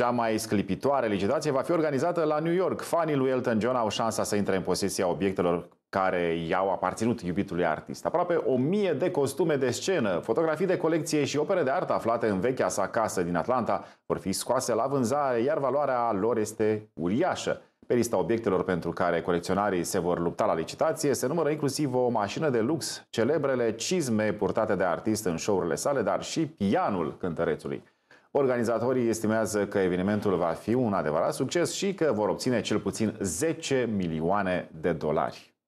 Cea mai sclipitoare licitație va fi organizată la New York. Fanii lui Elton John au șansa să intre în posesia obiectelor care i-au aparținut iubitului artist. Aproape o mie de costume de scenă, fotografii de colecție și opere de artă aflate în vechea sa casă din Atlanta vor fi scoase la vânzare, iar valoarea lor este uriașă. Pe lista obiectelor pentru care colecționarii se vor lupta la licitație se numără inclusiv o mașină de lux, celebrele cizme purtate de artist în show-urile sale, dar și pianul cântărețului. Organizatorii estimează că evenimentul va fi un adevărat succes și că vor obține cel puțin 10 milioane de dolari.